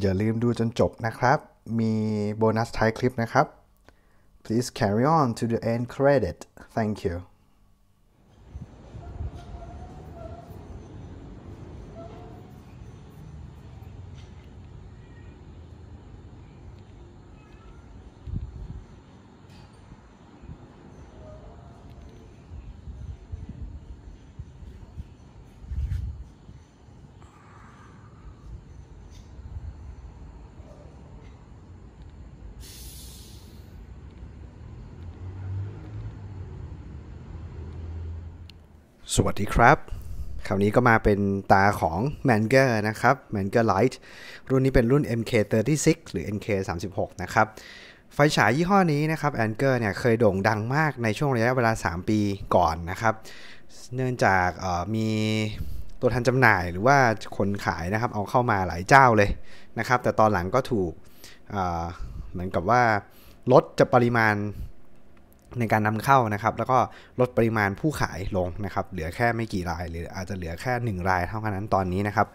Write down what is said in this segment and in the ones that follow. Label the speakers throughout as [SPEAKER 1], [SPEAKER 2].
[SPEAKER 1] อย่าลืมดูจนจบนะครับ มีโบนัสท้ายคลิปนะครับ please carry on to the end credit thank you สวัสดีครับ คราวนี้ก็มาเป็นตาของ m a n g e r นะครับ m a n g e r Light รุ่นนี้เป็นรุ่น MK36 หรือ MK36 นะครับ ไฟฉายยี่ห้อนี้นะครับ a n g e r เนี่ยเคยโด่งดังมากในช่วงระยะเวลา 3 ปีก่อนนะครับ เนื่องจากมีตัวทันจำหน่ายหรือว่าคนขายนะครับเอาเข้ามาหลายเจ้าเลยนะครับ แต่ตอนหลังก็ถูกเหมือนกับว่าลดจะปริมาณในการนำเข้านะครับแล้วก็ลดปริมาณผู้ขายลงนะครับเหลือแค่ไม่กี่ราย หรืออาจจะเหลือแค่ 1 รายเท่านั้นตอนนี้นะครับ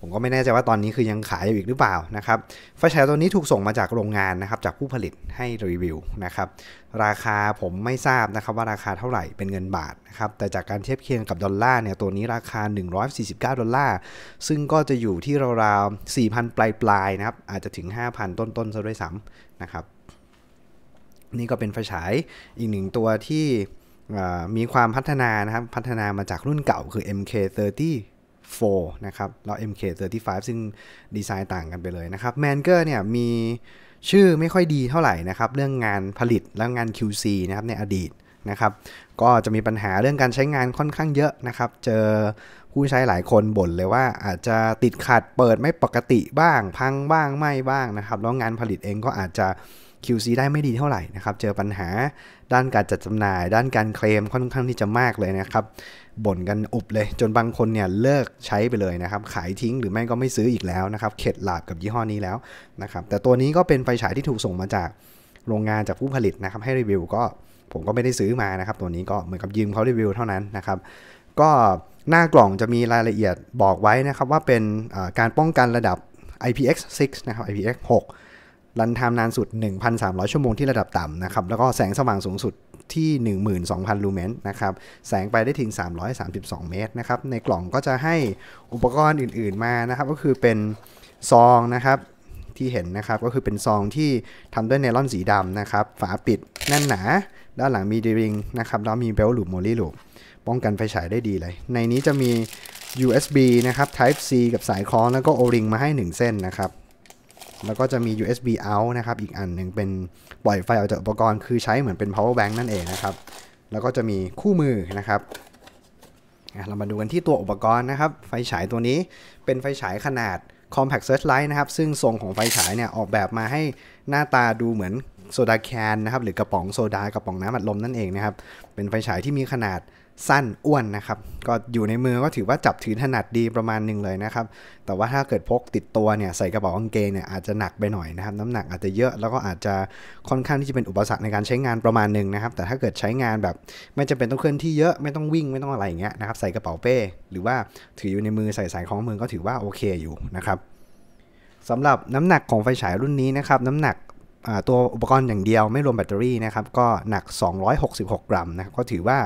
[SPEAKER 1] ผมก็ไม่แน่ใจว่าตอนนี้คือยังขายอยู่อีกหรือเปล่านะครับไฟฉายตัวนี้ถูกส่งมาจากโรงงานนะครับจากผู้ผลิตให้รีวิวนะครับราคาผมไม่ทราบนะครับว่าราคาเท่าไหร่เป็นเงินบาทนะครับแต่จากการเทียบเคียงกับดอลลาร์เนี่ยตัวนี้ราคา 149 ดอลลาร์ซึ่งก็จะอยู่ที่ราวๆ 4,000 ปลายๆ นะครับอาจจะถึง 5,000 ต้นๆ ซะด้วยซ้ำนะครับนี่ก็เป็นไฟฉายอีกหนึ่งตัวที่มีความพัฒนานะครับพัฒนามาจากรุ่นเก่าคือ MK34 นะครับแล้ว MK35 ซึ่งดีไซน์ต่างกันไปเลยนะครับแมนเกอร์เนี่ยมีชื่อไม่ค่อยดีเท่าไหร่นะครับเรื่องงานผลิตและงาน QC นะครับในอดีตนะครับก็จะมีปัญหาเรื่องการใช้งานค่อนข้างเยอะนะครับเจอผู้ใช้หลายคนบ่นเลยว่าอาจจะติดขัดเปิดไม่ปกติบ้าง พังบ้างไม่บ้างนะครับแล้วงานผลิตเองก็อาจจะ QC ได้ไม่ดีเท่าไหร่นะครับ เจอปัญหาด้านการจัดจำหน่าย ด้านการเคลมค่อนข้างที่จะมากเลยนะครับ บ่นกันอุบเลย จนบางคนเนี่ยเลิกใช้ไปเลยนะครับ ขายทิ้งหรือไม่ก็ไม่ซื้ออีกแล้วนะครับ เข็ดหลาบกับยี่ห้อนี้แล้วนะครับ แต่ตัวนี้ก็เป็นไฟฉายที่ถูกส่งมาจากโรงงานจากผู้ผลิตนะครับ ให้รีวิวก็ผมก็ไม่ได้ซื้อมานะครับ ตัวนี้ก็เหมือนกับยืมเขารีวิวเท่านั้นนะครับ ก็หน้ากล่องจะมีรายละเอียดบอกไว้นะครับว่าเป็นการป้องกันระดับ IPX6 นะครับ IPX6 รันไทม์นานสุด 1,300 ชั่วโมงที่ระดับต่ำนะครับ แล้วก็แสงสว่างสูงสุดที่12,000 ลูเมนนะครับแสงไปได้ถึง332 เมตรนะครับในกล่องก็จะให้อุปกรณ์อื่นๆมานะครับ ก็คือเป็นซองนะครับที่เห็นนะครับก็คือเป็นซองที่ทำด้วยไนลอนสีดำนะครับฝาปิดแน่นหนา ด้านหลังมีดีริงนะครับแล้วมีเบลลูปโมลีลูปป้องกันไฟฉายได้ดีเลย ในนี้จะมี USB นะครับ Type C กับสายคล้องแล้วก็โอริงมาให้ 1 เส้นนะครับแล้วก็จะมี USB out นะครับอีกอันหนึ่งเป็นปล่อยไฟออกจากอุปกรณ์คือใช้เหมือนเป็น power bank นั่นเองนะครับแล้วก็จะมีคู่มือนะครับเรามาดูกันที่ตัวอุปกรณ์นะครับ ไฟฉายตัวนี้เป็นไฟฉายขนาด compact searchlight นะครับซึ่งทรงของไฟฉายเนี่ยออกแบบมาให้หน้าตาดูเหมือนโซดาแคนนะครับหรือกระป๋องโซดากระป๋องน้ำอัดลมนั่นเองนะครับเป็นไฟฉายที่มีขนาดสั้นอ้วนนะครับ ก็อยู่ในมือก็ถือว่าจับถือถนัดดีประมาณหนึ่งเลยนะครับ แต่ว่าถ้าเกิดพกติดตัวเนี่ยใส่กระเป๋ากางเกงเนี่ยอาจจะหนักไปหน่อยนะครับ น้ำหนักอาจจะเยอะแล้วก็อาจจะค่อนข้างที่จะเป็นอุปสรรคในการใช้งานประมาณหนึ่งนะครับ แต่ถ้าเกิดใช้งานแบบไม่จำเป็นต้องเคลื่อนที่เยอะไม่ต้องวิ่งไม่ต้องอะไรอย่างเงี้ยนะครับ ใส่กระเป๋าเป้หรือว่าถืออยู่ในมือใส่สายคล้องมือก็ถือว่าโอเคอยู่นะครับสำหรับน้ำหนักของไฟฉายรุ่นนี้นะครับ น้ำหนักตัวอุปกรณ์อย่างเดียว ไม่รวมแบตเตอรี่นะครับ ก็หนัก 266 กรัมนะครับก็ถือว่า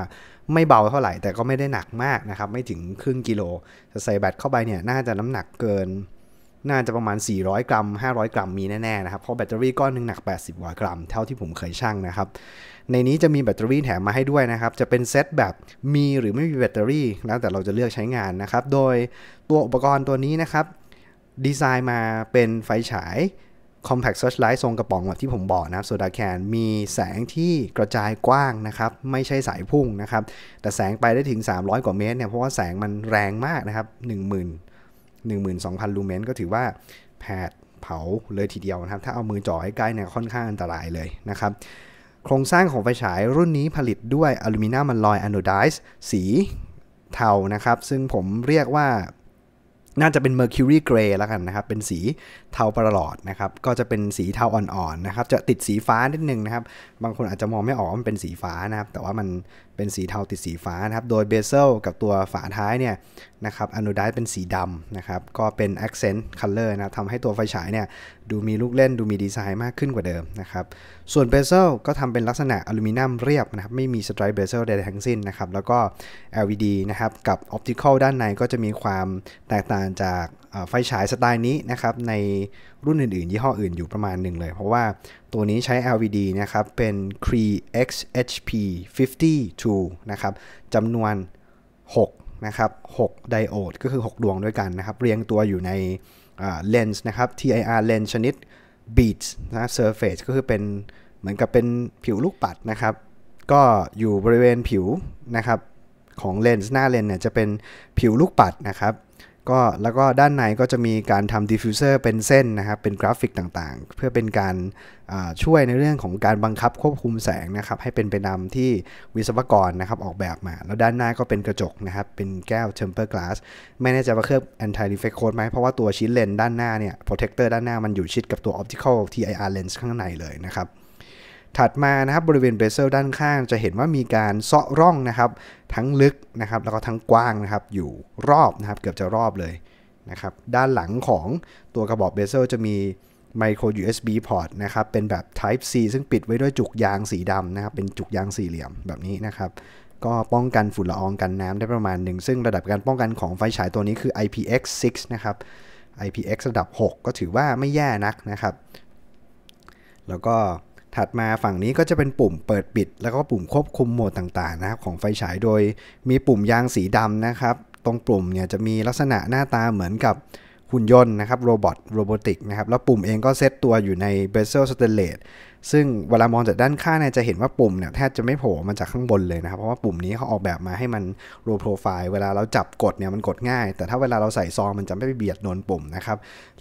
[SPEAKER 1] ไม่เบาเท่าไหร่แต่ก็ไม่ได้หนักมากนะครับไม่ถึงครึ่งกิโลจะใส่แบตเข้าไปเนี่ยน่าจะน้ำหนักเกิน น่าจะประมาณ 400 กรัม 500 กรัมมีแน่ๆนะครับเพราะแบตเตอรี่ก้อนหนึ่งหนัก 80กว่ากรัมเท่าที่ผมเคยช่างนะครับในนี้จะมีแบตเตอรี่แถมมาให้ด้วยนะครับ จะเป็นเซตแบบมีหรือไม่มีแบตเตอรี่ แล้วแต่เราจะเลือกใช้งานนะครับ โดยตัวอุปกรณ์ตัวนี้นะครับดีไซน์มาเป็นไฟฉาย Compact Searchlight ทรงกระป๋องแบบที่ผมบอกนะครับโซดาแคนมีแสงที่กระจายกว้างนะครับไม่ใช่สายพุ่งนะครับแต่แสงไปได้ถึง 300 กว่าเมตรเนี่ยเพราะว่าแสงมันแรงมากนะครับ 10,000 12,000 ลูเมนก็ถือว่าแผดเผาเลยทีเดียวนะครับถ้าเอามือจ่อให้ใกล้เนี่ยค่อนข้างอันตรายเลยนะครับโครงสร้างของไฟฉาย รุ่นนี้ผลิตด้วยอลูมิเนียมอลอยอนโนไดซ์สีเทานะครับซึ่งผมเรียกว่าน่าจะเป็น Mercury Gray แล้วกันนะครับเป็นสีเทาประหลอดนะครับก็จะเป็นสีเทาอ่อนๆนะครับจะติดสีฟ้านิดนึงนะครับบางคนอาจจะมองไม่ออกว่ามันเป็นสีฟ้านะครับแต่ว่ามันเป็นสีเทาติดสีฟ้านะครับโดยเบเซลกับตัวฝาท้ายเนี่ยนะครับอนุดายเป็นสีดำนะครับก็เป็นแอคเซนต์คัลเลอร์นะทำให้ตัวไฟฉายเนี่ยดูมีลูกเล่นดูมีดีไซน์มากขึ้นกว่าเดิมนะครับส่วนเบเซลก็ทำเป็นลักษณะอลูมิเนียมเรียบนะครับไม่มีสไตร์เบเซลใดทั้งสิ้นนะครับแล้วก็ LED นะครับกับออปติคอลด้านในก็จะมีความแตกต่างจากไฟฉายสไตล์นี้นะครับในรุ่นอื่นๆยี่ห้ออื่นอยู่ประมาณหนึ่งเลย เพราะว่าตัวนี้ใช้ LVD นะครับเป็น Cree XHP 52นะครับจำนวน 6 นะครับ6ไดโอดก็คือ 6 ดวงด้วยกันนะครับ เรียงตัวอยู่ในเลนส์นะครับ TIR เลนส์ชนิด Beats นะ Surface ก็คือเป็นเหมือนกับเป็นผิวลูกปัดนะครับ ก็อยู่บริเวณผิวนะครับ ของเลนส์หน้าเลนส์เนี่ยจะเป็นผิวลูกปัดนะครับก็แล้วก็ด้านในก็จะมีการทำดิฟฟิวเซอร์เป็นเส้นนะครับ เป็นกราฟิกต่างๆ เพื่อเป็นการช่วยในเรื่องของการบังคับควบคุมแสงนะครับ ให้เป็นไปตามที่วิศวกรนะครับ ออกแบบมา แล้วด้านหน้าก็เป็นกระจกนะครับ เป็นแก้วเทมเปอร์กลาสไม่แน่ใจว่าเครื่องแอนตี้รีเฟ t โคดไหมเพราะว่าตัวชิ้นเลนด้านหน้าเนี่ยโปรเทคเตอร์ด้านหน้ามันอยู่ชิดกับตัวออป o p t ไออาร์เลนส์ข้างในเลยนะครับถัดมานะครับบริเวณเบเซลด้านข้างจะเห็นว่ามีการเซาะร่องนะครับ ทั้งลึกนะครับ แล้วก็ทั้งกว้างนะครับอยู่รอบนะครับเกือบจะรอบเลยนะครับ ด้านหลังของตัวกระบอกเบเซลจะมีไมโคร USB พอร์ตนะครับเป็นแบบ Type C ซึ่งปิดไว้ด้วยจุกยางสีดำนะครับเป็นจุกยางสี่เหลี่ยมแบบนี้นะครับ ก็ป้องกันฝุ่นละอองกันน้ำได้ประมาณหนึ่งซึ่งระดับการป้องกันของไฟฉายตัวนี้คือ IPX6 นะครับ IPX ระดับ 6 ก็ถือว่าไม่แย่นักนะครับ แล้วก็ถัดมาฝั่งนี้ก็จะเป็นปุ่มเปิดปิด แล้วก็ปุ่มควบคุมโหมดต่างๆนะครับของไฟฉาย โดยมีปุ่มยางสีดำนะครับตรงปุ่มเนี่ยจะมีลักษณะหน้าตาเหมือนกับหุ่นยนต์นะครับโรบอทโรบอติกนะครับแล้วปุ่มเองก็เซตตัวอยู่ในเบสเซลสเตเลสซึ่งเวลามองจากด้านข้างเนี่ยจะเห็นว่าปุ่มเนี่ยแทบจะไม่โผล่มาจากข้างบนเลยนะครับเพราะว่าปุ่มนี้เขาออกแบบมาให้มันโลโปรไฟล์เวลาเราจับกดเนี่ยมันกดง่าย แต่ถ้าเวลาเราใส่ซองมันจะไม่ไปเบียดโดนปุ่มนะครับ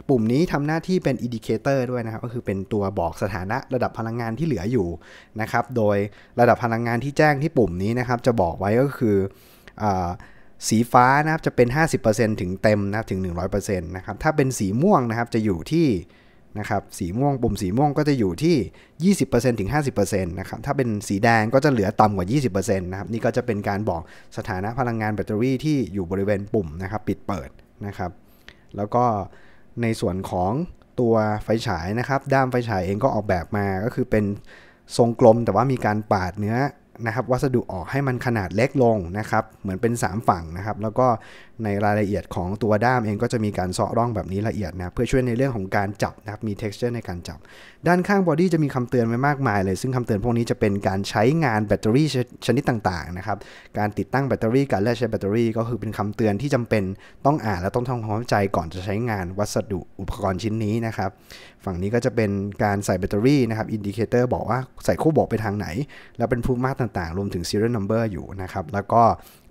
[SPEAKER 1] ปุ่มนี้ทำหน้าที่เป็นอินดิเคเตอร์ด้วยนะครับก็คือเป็นตัวบอกสถานะระดับพลังงานที่เหลืออยู่นะครับโดยระดับพลังงานที่แจ้งที่ปุ่มนี้นะครับจะบอกไว้ก็คือสีฟ้านะครับจะเป็น 50%ถึงเต็มนะถึง 100%นะครับถ้าเป็นสีม่วงนะครับจะอยู่ที่นะครับสีม่วงปุ่มสีม่วงก็จะอยู่ที่ 20%ถึง 50%นะครับถ้าเป็นสีแดงก็จะเหลือต่ำกว่า 20%นะครับนี่ก็จะเป็นการบอกสถานะพลังงานแบตเตอรี่ที่อยู่บริเวณปุ่มนะครับปิดเปิดนะครับ แล้วก็ในส่วนของตัวไฟฉายนะครับ ด้ามไฟฉายเองก็ออกแบบมาก็คือเป็นทรงกลมแต่ว่ามีการปาดเนื้อนะครับ วัสดุออกให้มันขนาดเล็กลงนะครับเหมือนเป็น 3 ฝั่งนะครับ แล้วก็ในรายละเอียดของตัวด้ามเองก็จะมีการเซาะร่องแบบนี้ละเอียดนะเพื่อช่วยในเรื่องของการจับนะครับมี texture ในการจับด้านข้างบอดี้จะมีคำเตือนไว้มากมาย เลยซึ่งคำเตือนพวกนี้จะเป็นการใช้งานแบตเตอรี่ชนิดต่างๆนะครับการติดตั้งแบตเตอรี่การเลือกใช้แบตเตอรี่ ก็คือเป็นคำเตือนที่จำเป็นต้องอ่านและต้องทำความเข้าใจก่อนจะใช้งานวัสดุอุปกรณ์ชิ้นนี้นะครับฝั่งนี้ก็จะเป็นการใส่แบตเตอรี่นะครับอินดิเคเตอร์บอกว่าใส่คู่บอกไปทางไหน แล้วเป็นพุูมมากต่างๆ รวมถึง serial number อยู่นะครับแล้วก็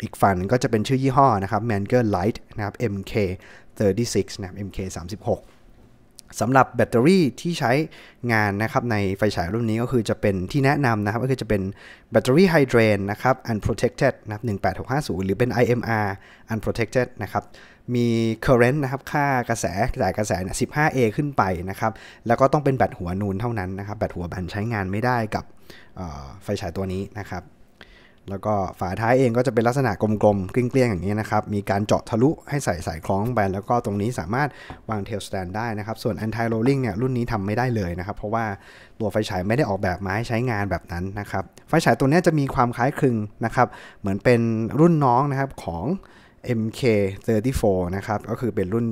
[SPEAKER 1] อีกฟันก็จะเป็นชื่อยี่ห้อนะครับ Manger Light นะครับ MK 36นะครับ MK 36สำหรับแบตเตอรี่ที่ใช้งานนะครับในไฟฉายรุ่นนี้ก็คือจะเป็นที่แนะนำนะครับก็คือจะเป็นแบตเตอรี่ไฮเดรนนะครับ unprotected นะครับ18650 หรือเป็น IMR unprotected นะครับ มี current นะครับค่ากระแสจ่ายกระแสเนี่ย 15A ขึ้นไปนะครับ แล้วก็ต้องเป็นแบตหัวนูนเท่านั้นนะครับแบตหัวบันใช้งานไม่ได้กับไฟฉายตัวนี้นะครับแล้วก็ฝาท้ายเองก็จะเป็นลักษณะกลมๆเกลี้ยงๆ อย่างนี้นะครับ มีการเจาะทะลุให้ใส่สายคล้องไปแล้วก็ตรงนี้สามารถวางเทลสแตนได้นะครับ ส่วนแอนตี้โรลลิงเนี่ยรุ่นนี้ทำไม่ได้เลยนะครับ เพราะว่าตัวไฟฉายไม่ได้ออกแบบมาให้ใช้งานแบบนั้นนะครับ ไฟฉายตัวนี้จะมีความคล้ายคลึงนะครับ เหมือนเป็นรุ่นน้องนะครับของ MK34 นะครับ ก็คือเป็นรุ่น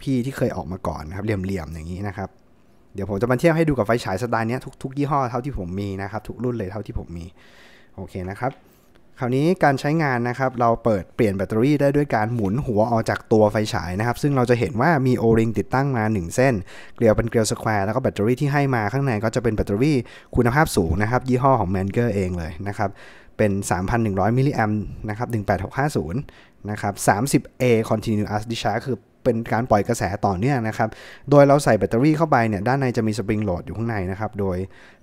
[SPEAKER 1] พี่ที่เคยออกมาก่อนนะครับเหลี่ยมๆอย่างนี้นะครับ เดี๋ยวผมจะมาเทียบให้ดูกับไฟฉายสไตล์นี้ทุกๆ ยี่ห้อเท่าที่ผมมีนะครับ ทุกรุ่นเลยเท่าที่ผมมี โอเคนะครับคราวนี้การใช้งานนะครับเราเปิดเปลี่ยนแบตเตอรี่ได้ด้วยการหมุนหัวออกจากตัวไฟฉายนะครับซึ่งเราจะเห็นว่ามีโอริงติดตั้งมา 1 เส้น เกลียวเป็นเกลียวสแควร์ แล้วก็แบตเตอรี่ที่ให้มาข้างในก็จะเป็นแบตเตอรี่คุณภาพสูงนะครับยี่ห้อของแมนเกอร์เองเลยนะครับเป็น 3,100มิลลิแอมป์นะครับ18650 นะครับ 30A continuous discharge คือเป็นการปล่อยกระแสต่อเนื่องนะครับ โดยเราใส่แบตเตอรี่เข้าไปเนี่ยด้านในจะมีสปริงโหลดอยู่ข้างในนะครับ โดย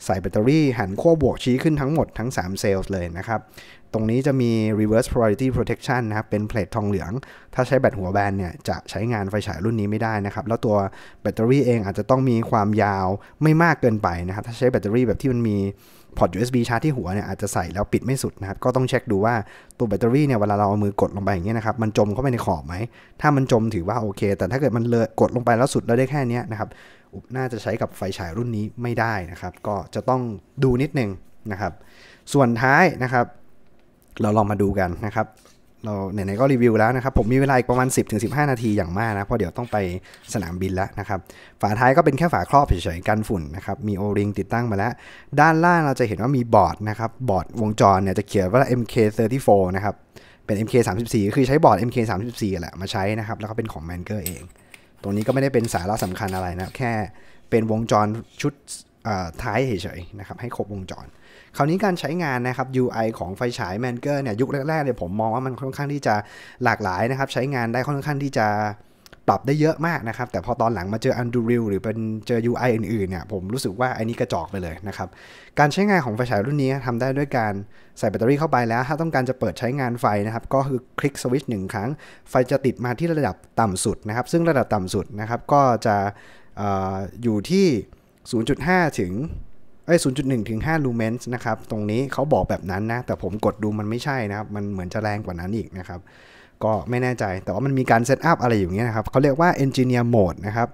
[SPEAKER 1] ใส่แบตเตอรี่หันขั้วบวกชี้ขึ้นทั้งหมดทั้ง 3 เซลล์เลยนะครับ ตรงนี้จะมี reverse polarity protection นะครับ เป็นเพลททองเหลือง ถ้าใช้แบตหัวแบนเนี่ยจะใช้งานไฟฉายรุ่นนี้ไม่ได้นะครับ แล้วตัวแบตเตอรี่เองอาจจะต้องมีความยาวไม่มากเกินไปนะครับ ถ้าใช้แบตเตอรี่แบบที่มันมีพอร์ต USB ชาร์จที่หัวเนี่ยอาจจะใส่แล้วปิดไม่สุดนะครับ ก็ต้องเช็คดูว่าตัวแบตเตอรี่เนี่ยเวลาเราเอามือกดลงไปอย่างเงี้ยนะครับมันจมเข้าไปในขอบไหม ถ้ามันจมถือว่าโอเค แต่ถ้าเกิดมันเลยกดลงไปแล้วสุดแล้วได้แค่นี้นะครับ อุปน่าจะใช้กับไฟฉายรุ่นนี้ไม่ได้นะครับ ก็จะต้องดูนิดนึงนะครับ ส่วนท้ายนะครับ เราลองมาดูกันนะครับเราไหนๆก็รีวิวแล้วนะครับ ผมมีเวลาอีกประมาณ 10-15 นาทีอย่างมากนะ เพราะเดี๋ยวต้องไปสนามบินแล้วนะครับ ฝาท้ายก็เป็นแค่ฝาครอบเฉยๆกันฝุ่นนะครับ มีโอริงติดตั้งมาแล้ว ด้านล่างเราจะเห็นว่ามีบอร์ดนะครับ บอร์ดวงจรเนี่ยจะเขียนว่า MK34 นะครับ เป็น MK34 คือใช้บอร์ด MK34 แหละมาใช้นะครับ แล้วก็เป็นของแมนเกอร์เองตรงนี้ก็ไม่ได้เป็นสาระสำคัญอะไรนะ แค่เป็นวงจรชุดท้ายเฉยๆนะครับให้ครบวงจร คราวนี้การใช้งานนะครับ UI ของไฟฉายแมนเกอร์เนี่ยยุคแรกๆเนี่ยผมมองว่ามันค่อนข้างที่จะหลากหลายนะครับใช้งานได้ค่อนข้างที่จะปรับได้เยอะมากนะครับแต่พอตอนหลังมาเจอ Undo Real หรือเป็นเจอ UI อื่นๆเนี่ยผมรู้สึกว่าไอ้นนี้กระจอกไปเลยนะครับการใช้งานของไฟฉายรุ่นนี้ ทำได้ด้วยการใส่แบตเตอรี่เข้าไปแล้ว ถ้าต้องการจะเปิดใช้งานไฟนะครับ ก็คือคลิกสวิตช์หนึ่งครั้ง ไฟจะติดมาที่ระดับต่ำสุดนะครับซึ่งระดับต่ำสุดนะครับก็จะออยู่ที่0.5 ถึงเอ้ย0.1ถึง5ลูเมนส์นะครับตรงนี้เขาบอกแบบนั้นนะ แต่ผมกดดูมันไม่ใช่นะครับ มันเหมือนจะแรงกว่านั้นอีกนะครับ ก็ไม่แน่ใจ แต่ว่ามันมีการเซตอัพอะไรอย่างเงี้ยนะครับเขาเรียกว่า Engineer Mode นะครับ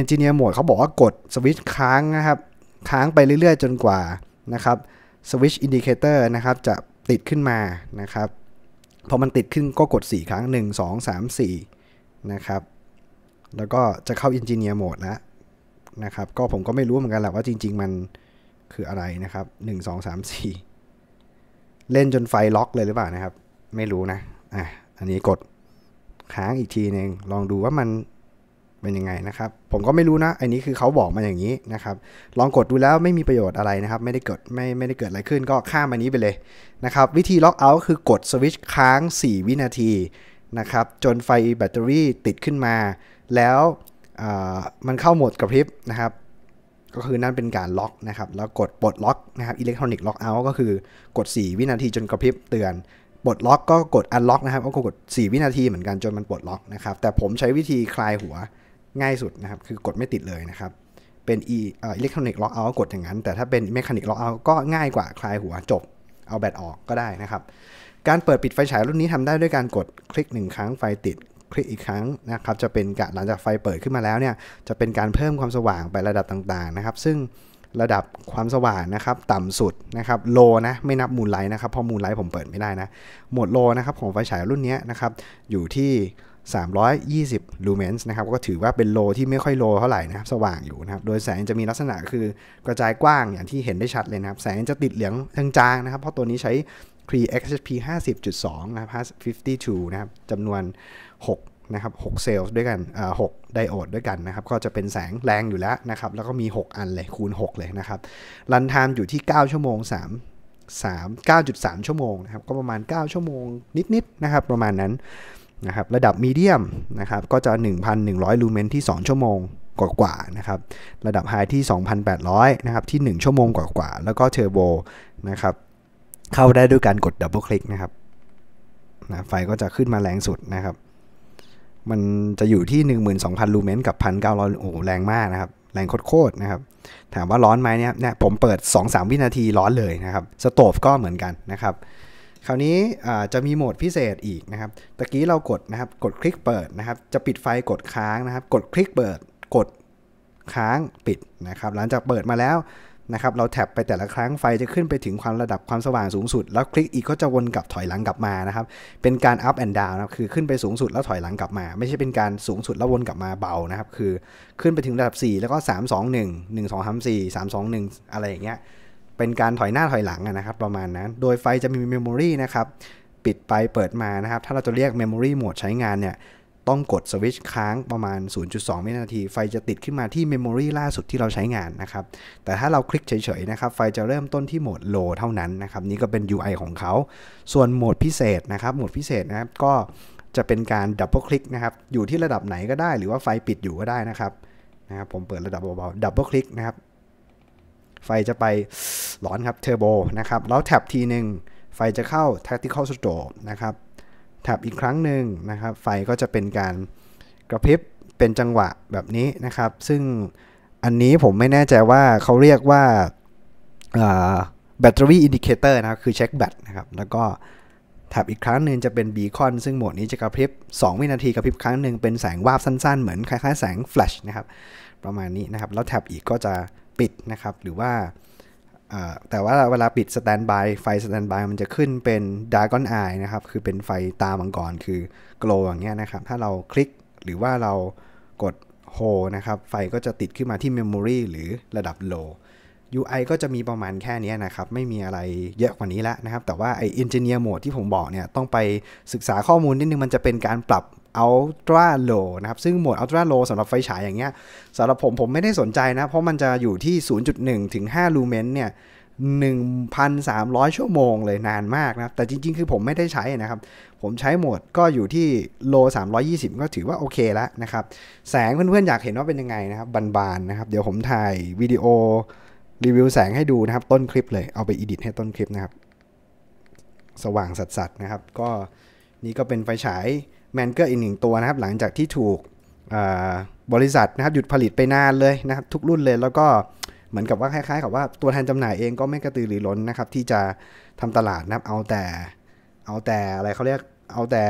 [SPEAKER 1] Engineer Mode เขาบอกว่ากดสวิตช์ค้างนะครับค้างไปเรื่อยๆจนกว่านะครับสวิตช์อินดิเคเตอร์นะครับ จะติดขึ้นมานะครับ พอมันติดขึ้นก็กด 4 ครั้ง 1 2 3 4 นะครับ แล้วก็จะเข้า Engineer Mode แล้วนะครับก็ผมก็ไม่รู้เหมือนกันแหละว่าจริงๆมันคืออะไรนะครับหนึ่งงสามสี่เล่นจนไฟล็อกเลยหรือเปล่านะครับ ไม่รู้นะอ่ะอันนี้กดค้างอีกทีหนึ่งลองดูว่ามันเป็นยังไงนะครับ ผมก็ไม่รู้นะอันนี้คือเขาบอกมาอย่างนี้นะครับลองกดดูแล้วไม่มีประโยชน์อะไรนะครับ ไม่ได้เกิดไม่ไม่ได้เกิดอะไรขึ้น ก็ข้ามอันนี้ไปเลยนะครับวิธีล็อกเอาท์คือกดสวิตช์ค้าง 4 วินาทีนะครับจนไฟแบตเตอรี่ติดขึ้นมาแล้วมันเข้าโหมดกระพริบนะครับก็คือนั่นเป็นการล็อกนะครับ แล้วกดปลดล็อกนะครับอิเล็กทรอนิกส์ล็อกเอาก็คือกด 4 วินาทีจนกระพริบเตือนปลดล็อกก็กดอันล็อกนะครับก็กด 4 วินาทีเหมือนกันจนมันปลดล็อกนะครับแต่ผมใช้วิธีคลายหัวง่ายสุดนะครับคือกดไม่ติดเลยนะครับ เป็นอิเล็กทรอนิกส์ล็อกเอากดอย่างนั้น แต่ถ้าเป็นเมคานิกล็อกเอาก็ง่ายกว่าคลายหัวจบ เอาแบตออกก็ได้นะครับการเปิดปิดไฟฉายรุ่นนี้ทำได้ด้วยการกดคลิก1ครั้งไฟติดคลิกอีกครั้งนะครับ จะเป็นการหลังจากไฟเปิดขึ้นมาแล้วเนี่ย จะเป็นการเพิ่มความสว่างไประดับต่างๆนะครับ ซึ่งระดับความสว่างนะครับ ต่ำสุดนะครับโลนะ ไม่นับมูลไลท์นะครับ เพราะมูลไลท์ผมเปิดไม่ได้นะโหมดโลนะครับของไฟฉายรุ่นนี้นะครับ อยู่ที่ 320ูเมนส์นะครับ ก็ถือว่าเป็นโล ที่ไม่ค่อยโลเท่าไหร่นะครับสว่างอยู่นะครับโดยแสงจะมีลักษณะคือกระจายกว้าง อย่างที่เห็นได้ชัดเลยนะครับ แสงจะติดเหลืองจางๆนะครับ เพราะตัวนี้ใช้ Cree x h p 50.2นะครับ52นะครับจำนวน6นะครับกเซลล์ด้วยกันอ่าหไดโอดด้วยกันนะครับก็จะเป็นแสงแรงอยู่แล้วนะครับแล้วก็มี 6 อันเลย คูณ 6 เลยนะครับรันไทม์อยู่ที่9 ชั่วโมง3 3 9.3 ชั่วโมงนะครับก็ประมาณ 9 ชั่วโมงนิดๆนะครับ ประมาณนั้นนะครับระดับมีเดียมนะครับก็จะ 1,100 ลูเมนที่ 2 ชั่วโมงกว่าๆนะครับระดับไฮที่ 2,800นะครับที่ 1 ชั่วโมงกว่าๆแล้วก็เทอร์โบนะครับเข้าได้ด้วยการกดดับเบิลคลิกนะครับนะไฟก็จะขึ้นมาแรงสุดนะครับมันจะอยู่ที่ 12,000 ลูเมนกับ 1,900โอ้ แรงมากนะครับ แรงโคตรๆ นะครับ ถามว่าร้อนไหมเนี่ยเนี่ย ผมเปิด 2-3 วินาทีร้อนเลยนะครับสโตฟก็เหมือนกันนะครับ คราวนี้จะมีโหมดพิเศษอีกนะครับ ตะกี้เรากดนะครับ กดคลิกเปิดนะครับ จะปิดไฟกดค้างนะครับ กดคลิกเปิด กดค้างปิดนะครับ หลังจากเปิดมาแล้วนะครับเราแท็บไปแต่ละครั้งไฟจะขึ้นไปถึงความระดับความสว่างสูงสุด แล้วคลิกอีกก็จะวนกลับถอยหลังกลับมานะครับเป็นการ up and down นะค์คือขึ้นไปสูงสุดแล้วถอยหลังกลับมาไม่ใช่เป็นการสูงสุดแล้ววนกลับมาเบานะครับคือขึ้นไปถึงระดับ 4 แล้วก็ 3 2 1 1 2 3 4 3 2 1 อะไรอย่างเงี้ยเป็นการถอยหน้าถอยหลังนะครับ ประมาณนั้น โดยไฟจะมีเมมโมรีนะครับปิดไปเปิดมานะครับ ถ้าเราจะเรียกเมมโมรีโหมดใช้งานเนี่ยต้องกดสวิตช์ค้างประมาณ 0.2วินาที ไฟจะติดขึ้นมาที่เมมโมรีล่าสุดที่เราใช้งานนะครับ แต่ถ้าเราคลิกเฉยๆนะครับ ไฟจะเริ่มต้นที่โหมดโลเท่านั้นนะครับ นี่ก็เป็น UI ของเขา ส่วนโหมดพิเศษนะครับ โหมดพิเศษนะครับ ก็จะเป็นการดับเบิลคลิกนะครับ อยู่ที่ระดับไหนก็ได้ หรือว่าไฟปิดอยู่ก็ได้นะครับ นะครับ ผมเปิดระดับเบาๆ ดับเบิลคลิกนะครับ ไฟจะไปร้อนครับเทอร์โบนะครับแล้วแท็บทีหนึ่งไฟจะเข้า tactical strobe นะครับแท็บอีกครั้งหนึ่งนะครับ ไฟก็จะเป็นการกระพริบเป็นจังหวะแบบนี้นะครับ ซึ่งอันนี้ผมไม่แน่ใจว่าเขาเรียกว่าแบตเตอรี่อินดิเคเตอร์นะครับ คือเช็คแบตนะครับ แล้วก็แท็บอีกครั้งหนึ่งจะเป็นบีคอน ซึ่งโหมดนี้จะกระพริบ2วินาที กระพริบครั้งหนึ่งเป็นแสงวาบสั้นๆเหมือนคล้ายๆแสงแฟลชนะครับประมาณนี้นะครับ แล้วแท็บอีกก็จะปิดนะครับ หรือว่าแต่ว่าเวลาปิดสแตนบายไฟสแตนบายมันจะขึ้นเป็นดาร์กอนไอนะครับ คือเป็นไฟตามังกรคือโกลอย่างเงี้ยนะครับ ถ้าเราคลิกหรือว่าเรากดโฮนะครับ ไฟก็จะติดขึ้นมาที่เมมโมรีหรือระดับโล UI ก็จะมีประมาณแค่นี้นะครับ ไม่มีอะไรเยอะกว่านี้แล้วนะครับ แต่ว่าไอเอนจิเนียร์โหมดที่ผมบอกเนี่ยต้องไปศึกษาข้อมูลนิดนึง มันจะเป็นการปรับ Ultra Low นะครับซึ่งโหมด Ultra Low สำหรับไฟฉายอย่างเงี้ยสำหรับผมผมไม่ได้สนใจนะเพราะมันจะอยู่ที่ 0.1ถึง5ลูเมนเนี่ย 1,300 ชั่วโมงเลยนานมากนะแต่จริง ๆ คือผมไม่ได้ใช้นะครับ ผมใช้โหมดก็อยู่ที่โล320 ก็ถือว่าโอเคแล้วนะครับแสงเพื่อนๆอยากเห็นว่าเป็นยังไงนะครับบานๆนะครับเดี๋ยวผมถ่ายวิดีโรีวิวแสงให้ดูนะครับต้นคลิปเลย เอาไปอิดิทให้ต้นคลิปนะครับ สว่างสัดสัดนะครับก็นี่ก็เป็นไฟฉายแมนเกอร์อีกหนึ่งตัวนะครับหลังจากที่ถูกบริษัทนะครับหยุดผลิตไปนานเลยนะครับทุกรุ่นเลยแล้วก็เหมือนกับว่าคล้ายๆ กับว่าตัวแทนจำหน่ายเองก็ไม่กระตือรือร้นนะครับที่จะทำตลาดนะครับเอาแต่เอาแต่อะไรเขาเรียกเอาแต่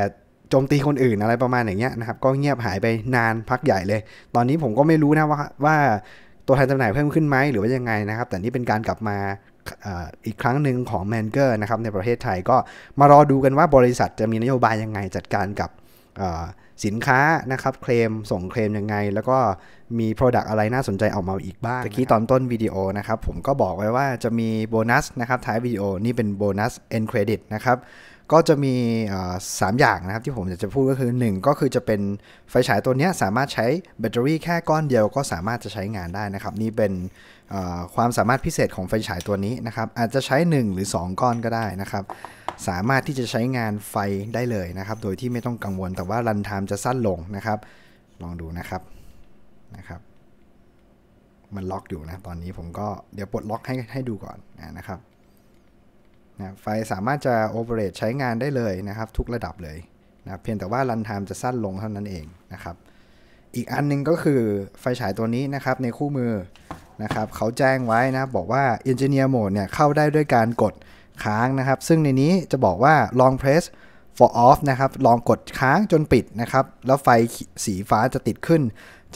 [SPEAKER 1] โจมตีคนอื่นอะไรประมาณอย่างเงี้ยนะครับก็เงียบหายไปนานพักใหญ่เลย ตอนนี้ผมก็ไม่รู้นะว่าว่าตัวแทนจำหน่ายเพิ่มขึ้นไหมหรือว่ายังไงนะครับ แต่นี่เป็นการกลับมาอีกครั้งหนึ่งของแมนเกอร์นะครับ ในประเทศไทยก็มารอดูกันว่าบริษัทจะมีนโยบายยังไง จัดการกับสินค้านะครับเคลมส่งเคลมยังไง แล้วก็มี Product อะไรน่าสนใจออกมาอีกบ้างตะกี้ตอนต้นวิดีโอนะครับผมก็บอกไว้ว่าจะมีโบนัสนะครับ ท้ายวิดีโอ นี่เป็นโบนัสเอ็นเครดิตนะครับก็จะมีสามอย่างนะครับที่ผมอยากจะพูดก็คือ 1 ก็คือจะเป็นไฟฉายตัวนี้สามารถใช้แบตเตอรี่แค่ก้อนเดียวก็สามารถจะใช้งานได้นะครับ นี่เป็นความสามารถพิเศษของไฟฉายตัวนี้นะครับ อาจจะใช้ 1 หรือ 2 ก้อนก็ได้นะครับ สามารถที่จะใช้งานไฟได้เลยนะครับ โดยที่ไม่ต้องกังวลแต่ว่ารันไทม์จะสั้นลงนะครับ ลองดูนะครับนะครับมันล็อกอยู่นะตอนนี้ผมก็เดี๋ยวปลดล็อกให้ให้ดูก่อนนะครับนะไฟสามารถจะโอเปเรตใช้งานได้เลยนะครับ ทุกระดับเลยนะเพียงแต่ว่ารันไทม์จะสั้นลงเท่านั้นเองนะครับ อีกอันนึงก็คือไฟฉายตัวนี้นะครับ ในคู่มือนะครับ เขาแจ้งไว้นะบอกว่า engineer mode เนี่ยเข้าได้ด้วยการกดค้างนะครับ ซึ่งในนี้จะบอกว่า long press for off นะครับ ลองกดค้างจนปิดนะครับ แล้วไฟสีฟ้าจะติดขึ้น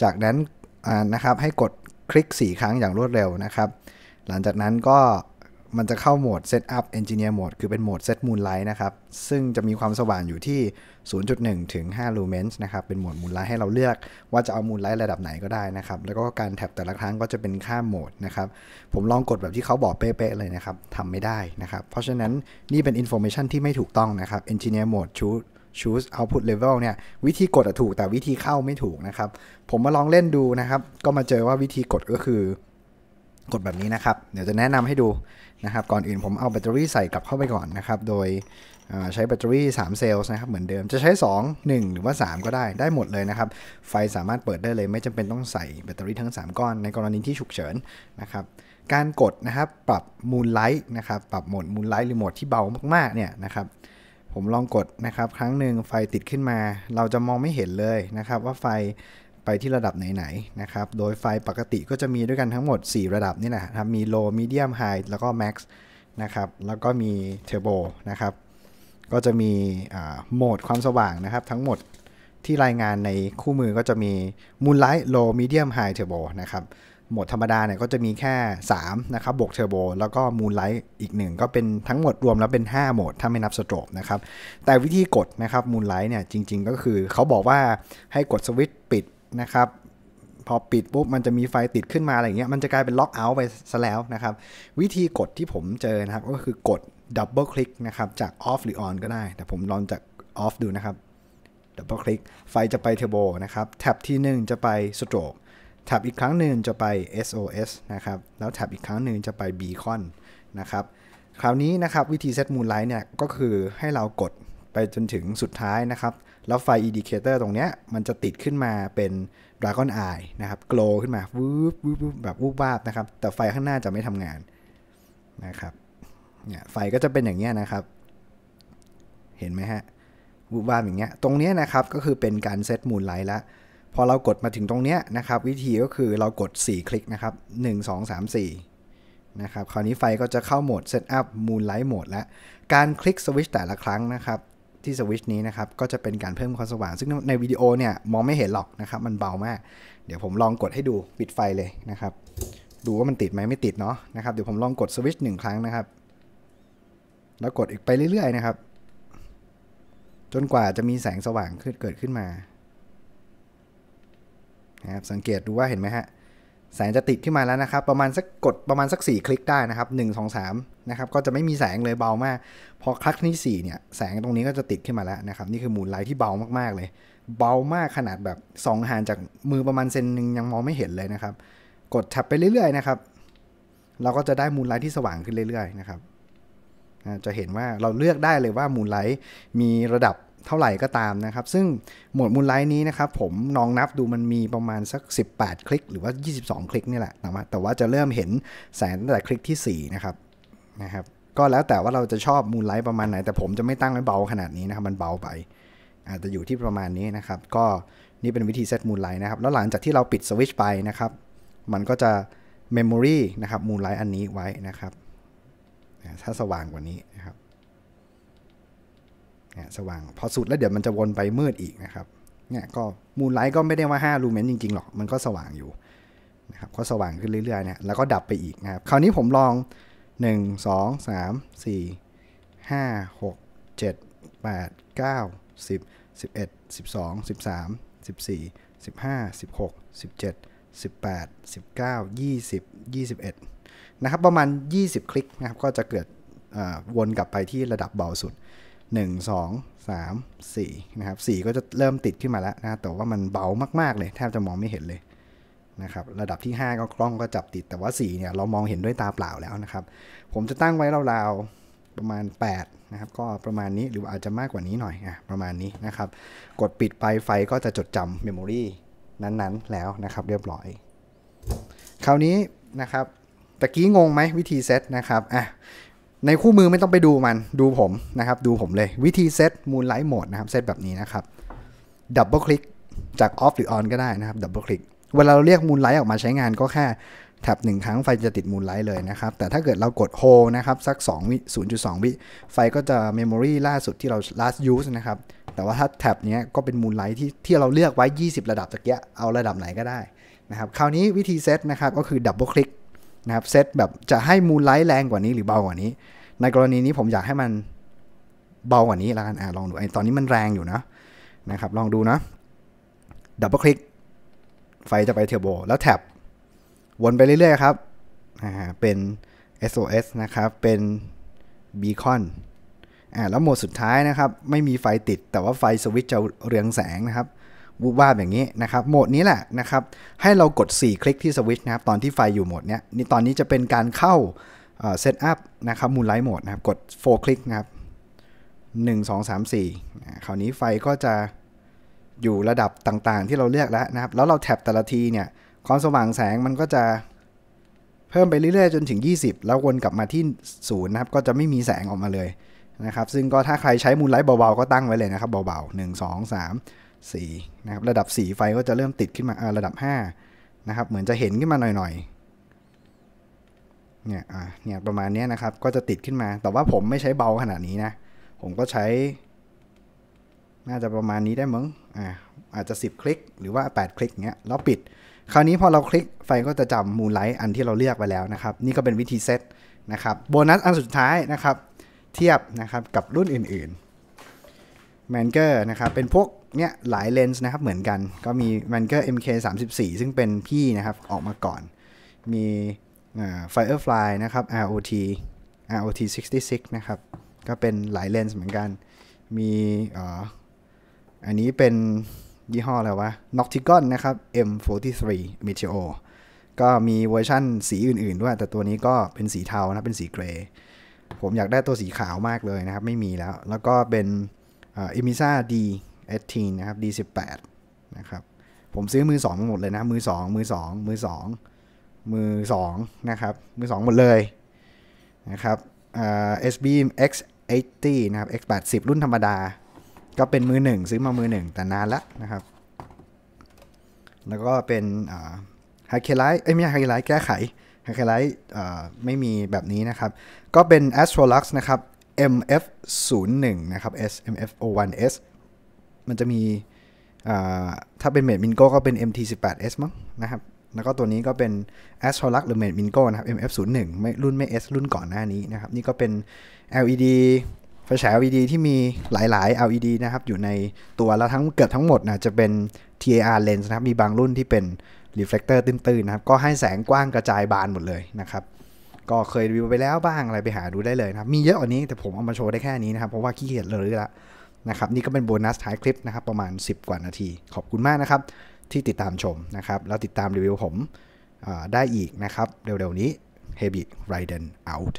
[SPEAKER 1] จากนั้นนะครับ ให้กดคลิก4ครั้งอย่างรวดเร็วนะครับ หลังจากนั้นก็มันจะเข้าโหมด Setup Engineer Mode คือเป็นโหมด Set Moonlight นะครับซึ่งจะมีความสว่างอยู่ที่ 0.1 ถึง5 Lumens นะครับ เป็นโหมด Moonlight ให้เราเลือกว่าจะเอา Moonlight ระดับไหนก็ได้นะครับ แล้วก็การแท็บแต่ละครั้งก็จะเป็นค่าโหมดนะครับ ผมลองกดแบบที่เขาบอกเป๊ะ ๆ เลยนะครับทำไม่ได้นะครับ เพราะฉะนั้นนี่เป็น Information ที่ไม่ถูกต้องนะครับ Engineer Mode Choose choose output level เนี่ย วิธีกดถูกแต่วิธีเข้าไม่ถูกนะครับ ผมมาลองเล่นดูนะครับก็มาเจอว่าวิธีกดก็คือ กดแบบนี้นะครับ เดี๋ยวจะแนะนำให้ดูนะครับก่อนอื่นผมเอาแบตเตอรี่ใส่กลับเข้าไปก่อนนะครับโดยใช้แบตเตอรี่ 3 เซลล์นะครับเหมือนเดิมจะใช้ 2 1 หรือว่า 3 ก็ได้ ได้หมดเลยนะครับ ไฟสามารถเปิดได้เลย ไม่จำเป็นต้องใส่แบตเตอรี่ทั้ง 3 ก้อนในกรณีที่ฉุกเฉินนะครับการกดนะครับปรับมูลไลท์นะครับปรับโหมดมูลไลท์หรือโหมดที่เบามากๆเนี่ยนะครับผมลองกดนะครับ ครั้งหนึ่งไฟติดขึ้นมา เราจะมองไม่เห็นเลยนะครับว่าไฟไปที่ระดับไหนๆนะครับ โดยไฟปกติก็จะมีด้วยกันทั้งหมด 4 ระดับนี่แหละครับ มี low medium high แล้วก็ max นะครับ แล้วก็มี turbo นะครับ ก็จะมีโหมดความสว่างนะครับทั้งหมดที่รายงานในคู่มือก็จะมี moonlight low medium high turbo นะครับ โหมดธรรมดาเนี่ยก็จะมีแค่3นะครับบวกเทอร์โบแล้วก็มูนไลท์อีก 1 ก็เป็นทั้งหมดรวมแล้วเป็น5โหมด ถ้าไม่นับสโตรบนะครับ แต่วิธีกดนะครับมูนไลท์เนี่ยจริงๆก็คือเขาบอกว่าให้กดสวิตช์ปิดนะครับพอปิดปุ๊บมันจะมีไฟติดขึ้นมาอะไรเงี้ยมันจะกลายเป็นล็อกเอาท์ไปซะแล้วนะครับ วิธีกดที่ผมเจอนะครับ ก็คือกดดับเบิลคลิกนะครับจากออฟหรือออนก็ได้ แต่ผมลองจากออฟดูนะครับดับเบิลคลิกไฟจะไปเทอร์โบนะครับแท็บที่ 1 จะไปสโตรกแท็บอีกครั้งหนึ่งจะไป SOS นะครับแล้วแท็บอีกครั้งหนึ่งจะไปบีคอนนะครับคราวนี้นะครับวิธีเซตมูลไลท์เนี่ยก็คือให้เรากดไปจนถึงสุดท้ายนะครับแล้วไฟอินดิเคเตอร์ตรงเนี้ยมันจะติดขึ้นมาเป็นดราก้อนไอนะครับโกลขึ้นมาวูบวูบแบบวูบวาบนะครับแต่ไฟข้างหน้าจะไม่ทำงานนะครับเนี่ยไฟก็จะเป็นอย่างเงี้ยนะครับ เห็นไหมฮะวูบวาบอย่างเงี้ยตรงเนี้ยนะครับก็คือเป็นการเซตมูลไลท์ละพอเรากดมาถึงตรงเนี้ยนะครับ วิธีก็คือเรากด 4 คลิกนะครับ 1 2 3 4นะครับคราวนี้ไฟก็จะเข้าโหมดเซตอัพมูลไลท์โหมดแล้วการคลิกสวิชแต่ละครั้งนะครับที่สวิชนี้นะครับก็จะเป็นการเพิ่มความสว่าง ซึ่งในวิดีโอเนี่ยมองไม่เห็นหรอกนะครับมันเบามาก เดี๋ยวผมลองกดให้ดูปิดไฟเลยนะครับ ดูว่ามันติดไหมไม่ติด เนาะนะครับเดี๋ยวผมลองกดสวิชหนึ่งครั้งนะครับแล้วกดอีกไปเรื่อยๆ นะครับ จนกว่าจะมีแสงสว่างเกิดขึ้นมานะครับสังเกตดูว่าเห็นไหมฮะแสงจะติดขึ้นมาแล้วนะครับ ประมาณสักกดประมาณสัก 4 คลิกได้นะครับ 1 2 3นะครับก็จะไม่มีแสงเลยเบามาก พอคลักที่4เนี่ย แสงตรงนี้ก็จะติดขึ้นมาแล้วนะครับนี่คือมูลไลท์ที่เบามากๆเลย เบามากขนาดแบบสองห่างจากมือประมาณเซนหนึ่งยังมองไม่เห็นเลยนะครับ กดแท็บไปเรื่อยๆนะครับ เราก็จะได้มูลไลท์ที่สว่างขึ้นเรื่อยๆ นะครับจะเห็นว่าเราเลือกได้เลยว่ามูลไลท์มีระดับเท่าไหร่ก็ตามนะครับ ซึ่งหมวดมูลไลท์นี้นะครับ ผมนองนับดูมันมีประมาณสัก 18 คลิกหรือว่า 22 คลิกนี่แหละนะแต่ว่าจะเริ่มเห็นแสงตั้งแต่คลิกที่4นะครับนะครับ ก็แล้วแต่ว่าเราจะชอบมูลไลท์ประมาณไหน แต่ผมจะไม่ตั้งไว้เบาขนาดนี้นะครับ มันเบาไปอาจจะอยู่ที่ประมาณนี้นะครับ ก็นี่เป็นวิธีเซตมูลไลท์นะครับ แล้วหลังจากที่เราปิดสวิตช์ไปนะครับ มันก็จะเมมโมรีนะครับมูลไลท์อันนี้ไว้นะครับ ถ้าสว่างกว่านี้นะครับสว่างพอสุดแล้วเดี๋ยวมันจะวนไปมืดอีกนะครับเนี่ยก็มูลไลท์ก็ไม่ได้ว่า5ลูเมนจริง ๆ หรอก มันก็สว่างอยู่นะครับก็สว่างขึ้นเรื่อยๆเนี่ยแล้วก็ดับไปอีกนะครับ คราวนี้ผมลอง 1 2 3 4 5 6 7 8 9 10 11 12 13 14 15 16 17 18 19 20 21 นะครับประมาณ 20 คลิกนะครับก็จะเกิดวนกลับไปที่ระดับเบาสุด1 2 3 4นะครับ4ก็จะเริ่มติดขึ้นมาแล้วนะแต่ว่ามันเบามากๆเลยแทบจะมองไม่เห็นเลยนะครับระดับที่ 5 ก็กล้องก็จับติดแต่ว่า 4เนี่ยเรามองเห็นด้วยตาเปล่าแล้วนะครับ ผมจะตั้งไว้ราวๆประมาณ8นะครับก็ประมาณนี้หรืออาจจะมากกว่านี้หน่อยอ่ะประมาณนี้นะครับ กดปิดไปไฟก็จะจดจำเมมโมรีนั้นๆแล้วนะครับ เรียบร้อย คราวนี้นะครับตะกี้งงไหมวิธีเซตนะครับอ่ะในคู่มือไม่ต้องไปดูมัน ดูผมนะครับ ดูผมเลยวิธีเซตมูลไลท์โหมดนะครับ เซตแบบนี้นะครับ ดับเบิลคลิกจากออฟหรือออนก็ได้นะครับ ดับเบิลคลิกเวลาเราเรียกมูลไลท์ออกมาใช้งานก็แค่แท็บหนึ่งครั้งไฟจะติดมูลไลท์เลยนะครับ แต่ถ้าเกิดเรากดโฮนะครับ สัก 2 วิ0.2 วิไฟก็จะเมมโมรีล่าสุดที่เรา last use นะครับ แต่ว่าถ้าแท็บนี้ก็เป็นมูลไลท์ที่ที่เราเลือกไว้ 20 ระดับตะเกียเอาระดับไหนก็ได้นะครับ คราวนี้วิธีเซตนะครับก็คือดับเบิลคลิกนะครับเซตแบบจะให้มูลไลท์แรงกว่านี้หรือเบากว่านี้ ในกรณีนี้ผมอยากให้มันเบากว่านี้ละกันอ่ลองดูไอ้ตอนนี้มันแรงอยู่นะนะครับ ลองดูนะ ดับเบิลคลิก ไฟจะไปเทอร์โบ แล้วแท็บวนไปเรื่อย ๆ ครับอ่าเป็น SOS นะครับ เป็นบีคอนอ่าแล้วโหมดสุดท้ายนะครับ ไม่มีไฟติดแต่ว่าไฟสวิตช์จะเรืองแสงนะครับวูบวาบอย่างนี้นะครับ โหมดนี้แหละนะครับ ให้เรากด 4 คลิกที่สวิตช์นะครับตอนที่ไฟอยู่โหมดเนี้ยนี่ตอนนี้จะเป็นการเข้าเซตอัพนะครับมูลไลท์โหมดนะครับ กด 4 คลิกนะครับ1 2 3 4 คราวนี้ไฟก็จะอยู่ระดับต่างๆที่เราเลือกแล้วนะครับ แล้วเราแท็บแต่ละทีเนี่ย ความสว่างแสงมันก็จะเพิ่มไปเรื่อยๆ จนถึง 20 แล้ววนกลับมาที่ศูนย์นะครับ ก็จะไม่มีแสงออกมาเลยนะครับซึ่งก็ถ้าใครใช้มูลไลท์เบาๆก็ตั้งไว้เลยนะครับเบาๆ1 2 3สีนะครับระดับสีไฟก็จะเริ่มติดขึ้นมาระดับ5นะครับเหมือนจะเห็นขึ้นมาหน่อยๆเนี่ยอ่ะเนี่ยประมาณนี้นะครับก็จะติดขึ้นมาแต่ว่าผมไม่ใช้เบาขนาดนี้นะผมก็ใช้ น่าจะประมาณนี้ได้มั้งอ่าอาจจะ 10 คลิกหรือว่า 8 คลิกเงี้ยแล้วปิด คราวนี้พอเราคลิกไฟก็จะจำมูลไลท์อันที่เราเลือกไปแล้วนะครับนี่ก็เป็นวิธีเซตนะครับโบนัสอันสุดท้ายนะครับ เทียบนะครับกับรุ่นอื่นๆแมนเกอร์นะครับเป็นพวกเนี่ยหลายเลนส์นะครับเหมือนกัน ก็มีมันก็ MK 3 4 ซึ่งเป็นพี่นะครับ ออกมาก่อน มี Firefly นะครับ ROT ROT 66 นะครับ ก็เป็นหลายเลนส์เหมือนกัน มีอ๋ออันนี้เป็นยี่ห้ออะไรวะ Nocticon นะครับ M43 m e t e o ก็มีเวอร์ชั่นสีอื่นๆด้วย แต่ตัวนี้ก็เป็นสีเทานะเป็นสีเกรย์ผมอยากได้ตัวสีขาวมากเลยนะครับ ไม่มีแล้ว แล้วก็เป็นอิมิซ่าดี18นะครับ D18 นะครับ ผมซื้อมือสองมาหมดเลยนะ มือสองมือสองมือสองมือสองนะครับ มือสองหมดเลย นะครับเอสบีเอ็กซ์นะครับ X80 รุ่นธรรมดา ก็เป็นมือหนึ่งซื้อมามือหนึ่งแต่นานละนะครับ แล้วก็เป็นไฮเคไลท์เอ้ยไม่ใช่ไฮเคไลท์แก้ไขไฮเคไลท์ไม่มีแบบนี้นะครับ ก็เป็น Astrolux นะครับ MF01 นะครับ SMF01S มันจะมีถ้าเป็นเมดมินโก้ก็เป็น MT18S มั้งนะครับ แล้วก็ตัวนี้ก็เป็น a s t r o l u x หรือเมดมินโก้นะครับ MF01 ไม่รุ่นไม่ S รุ่นก่อนหน้านี้นะครับ นี่ก็เป็น LED ไฟฉาย LED ที่มีหลายๆ LED นะครับอยู่ในตัว แล้วทั้งเกือบทั้งหมดนะจะเป็น TAR lens นะครับ มีบางรุ่นที่เป็น reflector ตื้น ๆ นะครับ ก็ให้แสงกว้างกระจายบานหมดเลยนะครับ ก็เคยรีวิวไปแล้วบ้างอะไรไปหาดูได้เลยนะครับมีเยอะกว่านี้แต่ผมเอามาโชว์ได้แค่นี้นะครับเพราะว่าขี้เกียจเลยละนะครับนี่ก็เป็นโบนัสท้ายคลิปนะครับประมาณ 10 กว่านาทีขอบคุณมากนะครับที่ติดตามชมนะครับแล้วติดตามรีวิวผมได้อีกนะครับเร็วๆนี้ h a b i t r i d e n Out